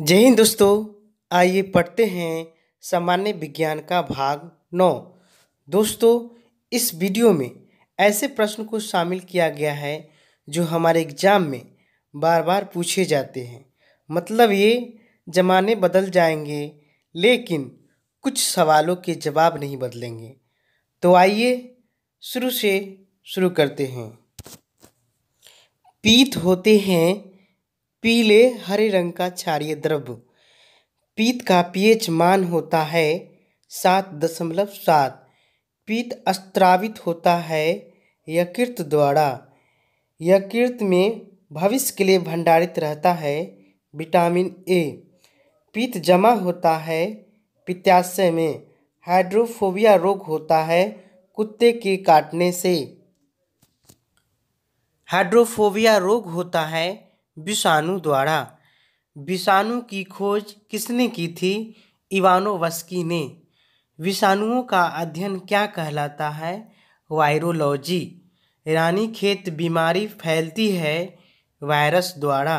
जय हिंद दोस्तों आइए पढ़ते हैं सामान्य विज्ञान का भाग नौ दोस्तों इस वीडियो में ऐसे प्रश्न को शामिल किया गया है जो हमारे एग्जाम में बार बार पूछे जाते हैं मतलब ये जमाने बदल जाएंगे लेकिन कुछ सवालों के जवाब नहीं बदलेंगे तो आइए शुरू से शुरू करते हैं पीत होते हैं पीले हरे रंग का क्षारीय द्रव्य पीत का पीएच मान होता है सात दशमलव सात पीत अस्त्रावित होता है यकृत द्वारा यकृत में भविष्य के लिए भंडारित रहता है विटामिन ए पीत जमा होता है पित्याशय में हाइड्रोफोबिया रोग होता है कुत्ते के काटने से हाइड्रोफोबिया रोग होता है विषाणु द्वारा विषाणु की खोज किसने की थी इवानोवस्की ने विषाणुओं का अध्ययन क्या कहलाता है वायरोलॉजी रानी खेत बीमारी फैलती है वायरस द्वारा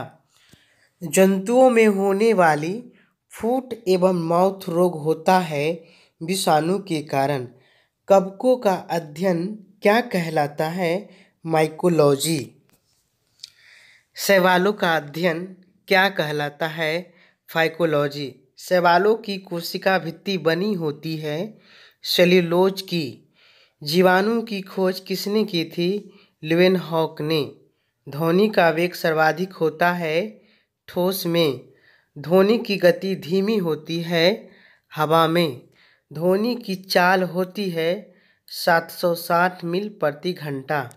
जंतुओं में होने वाली फूट एवं माउथ रोग होता है विषाणु के कारण कबकों का अध्ययन क्या कहलाता है माइकोलॉजी शैवालों का अध्ययन क्या कहलाता है फाइकोलॉजी शैवालों की कोशिका भित्ति बनी होती है सेल्यूलोज की जीवाणु की खोज किसने की थी लिवेन हॉक ने ध्वनि का वेग सर्वाधिक होता है ठोस में ध्वनि की गति धीमी होती है हवा में ध्वनि की चाल होती है 760 मील प्रति घंटा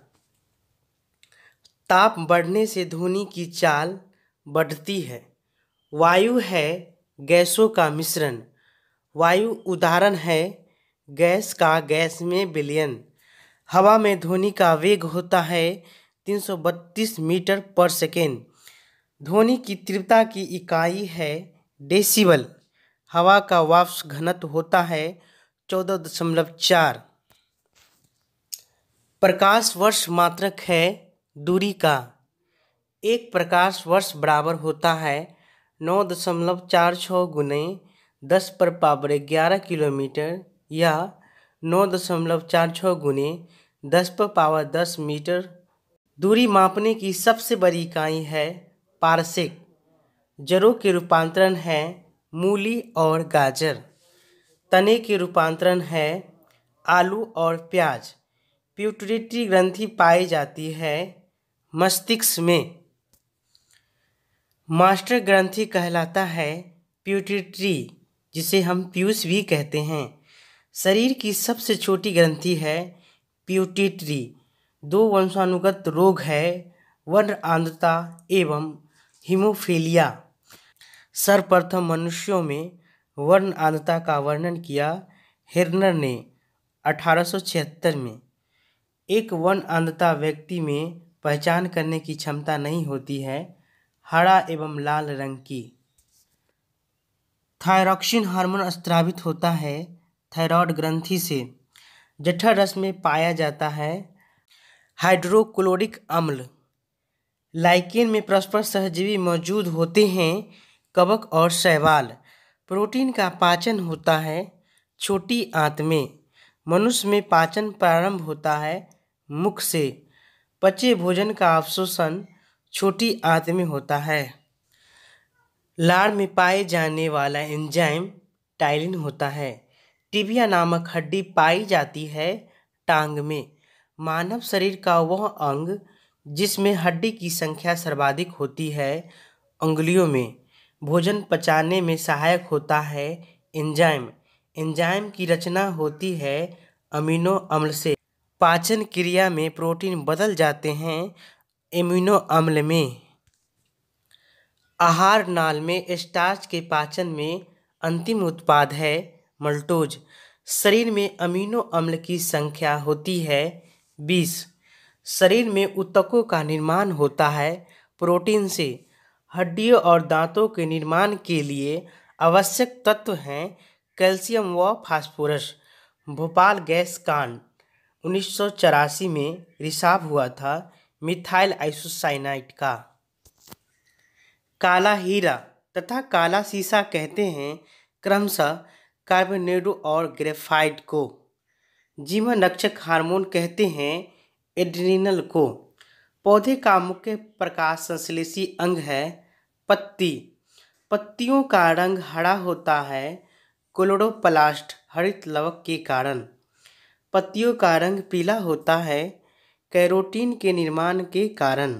ताप बढ़ने से ध्वनि की चाल बढ़ती है वायु है गैसों का मिश्रण वायु उदाहरण है गैस का गैस में बिलियन हवा में ध्वनि का वेग होता है 332 मीटर पर सेकेंड ध्वनि की तीव्रता की इकाई है डेसिबल हवा का वापस घनत्व होता है चौदह दशमलव चार प्रकाश वर्ष मात्रक है दूरी का एक प्रकाश वर्ष बराबर होता है नौ दशमलव चार छः गुने दस पर पावर ग्यारह किलोमीटर या नौ दशमलव चार छः गुने दस पर पावर दस मीटर दूरी मापने की सबसे बड़ी इकाई है पारसिक जड़ों के रूपांतरण है मूली और गाजर तने के रूपांतरण है आलू और प्याज प्यूटरेटरी ग्रंथि पाई जाती है मस्तिष्क में मास्टर ग्रंथि कहलाता है प्यूटिट्री जिसे हम पीयूष भी कहते हैं शरीर की सबसे छोटी ग्रंथि है प्यूटिट्री दो वंशानुगत रोग है वर्ण आंधता एवं हिमोफीलिया सर्वप्रथम मनुष्यों में वर्ण आंधता का वर्णन किया हिरनर ने 1876 में एक वर्ण आंधता व्यक्ति में पहचान करने की क्षमता नहीं होती है हरा एवं लाल रंग की थायरॉक्सिन हार्मोन स्त्रावित होता है थायरॉयड ग्रंथि से जठर रस में पाया जाता है हाइड्रोक्लोरिक अम्ल लाइकेन में परस्पर सहजीवी मौजूद होते हैं कवक और शैवाल प्रोटीन का पाचन होता है छोटी आंत में मनुष्य में पाचन प्रारंभ होता है मुख से पचे भोजन का अवशोषण छोटी आंत में होता है लार में पाए जाने वाला एंजाइम टाइलिन होता है टिबिया नामक हड्डी पाई जाती है टांग में मानव शरीर का वह अंग जिसमें हड्डी की संख्या सर्वाधिक होती है उंगलियों में भोजन पचाने में सहायक होता है एंजाइम एंजाइम की रचना होती है अमीनो अम्ल से पाचन क्रिया में प्रोटीन बदल जाते हैं इम्यूनो अम्ल में आहार नाल में स्टार्च के पाचन में अंतिम उत्पाद है मल्टोज शरीर में अमीनो अम्ल की संख्या होती है बीस शरीर में उत्तकों का निर्माण होता है प्रोटीन से हड्डियों और दांतों के निर्माण के लिए आवश्यक तत्व हैं कैल्शियम व फास्फोरस भोपाल गैस कांड उन्नीस में रिसाव हुआ था मिथाइल आइसोसाइनाइट का काला हीरा तथा काला सीसा कहते हैं क्रमशः कार्बोनेडो और ग्रेफाइट को रक्षक हार्मोन कहते हैं एड्रिनल को पौधे का मुख्य प्रकाश संश्लेषी अंग है पत्ती पत्तियों का रंग हरा होता है क्लोरोप्लास्ट हरित लवक के कारण पत्तियों का रंग पीला होता है कैरोटीन के निर्माण के कारण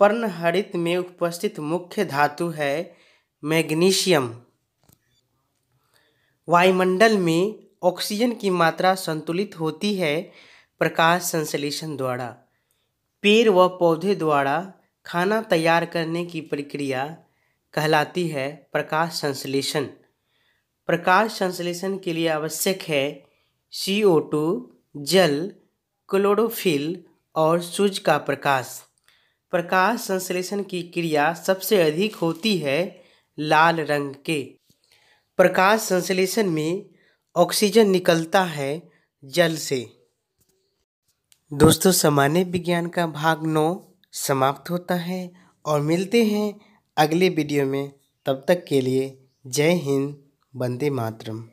पर्णहरित में उपस्थित मुख्य धातु है मैग्नीशियम वायुमंडल में ऑक्सीजन की मात्रा संतुलित होती है प्रकाश संश्लेषण द्वारा पेड़ व पौधे द्वारा खाना तैयार करने की प्रक्रिया कहलाती है प्रकाश संश्लेषण प्रकाश संश्लेषण के लिए आवश्यक है सी ओ टू जल क्लोरोफिल और सूर्य का प्रकाश प्रकाश संश्लेषण की क्रिया सबसे अधिक होती है लाल रंग के प्रकाश संश्लेषण में ऑक्सीजन निकलता है जल से दोस्तों सामान्य विज्ञान का भाग नौ समाप्त होता है और मिलते हैं अगले वीडियो में तब तक के लिए जय हिंद वंदे मातरम